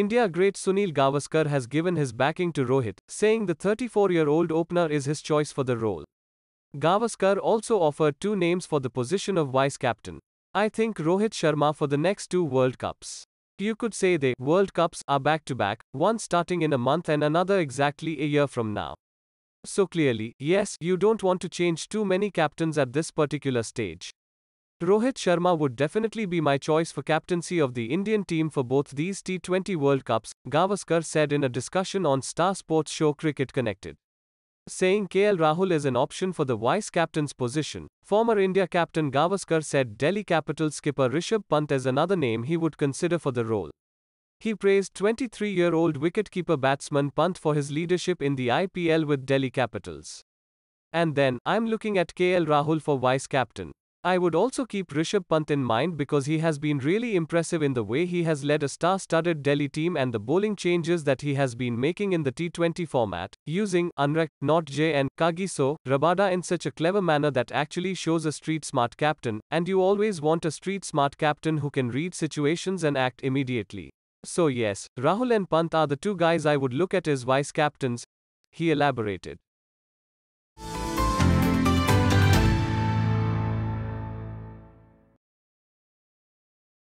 India great Sunil Gavaskar has given his backing to Rohit, saying the 34 year old opener is his choice for the role. Gavaskar also offered two names for the position of vice captain. I think Rohit Sharma for the next two World Cups. You could say the World Cups are back to back, one starting in a month and another exactly a year from now. So clearly, yes, you don't want to change too many captains at this particular stage. Rohit Sharma would definitely be my choice for captaincy of the Indian team for both these T20 World Cups, Gavaskar said in a discussion on Star Sports show Cricket Connected. Saying KL Rahul is an option for the vice captain's position, former India captain Gavaskar said Delhi Capitals skipper Rishabh Pant is another name he would consider for the role. He praised 23 year old wicketkeeper batsman Pant for his leadership in the IPL with Delhi Capitals. And then, I'm looking at KL Rahul for vice captain. I would also keep Rishabh Pant in mind because he has been really impressive in the way he has led a star studded Delhi team and the bowling changes that he has been making in the T20 format, using Anrak, not J and Kagiso, Rabada in such a clever manner that actually shows a street smart captain, and you always want a street smart captain who can read situations and act immediately. So, yes, Rahul and Pant are the two guys I would look at as vice captains, he elaborated.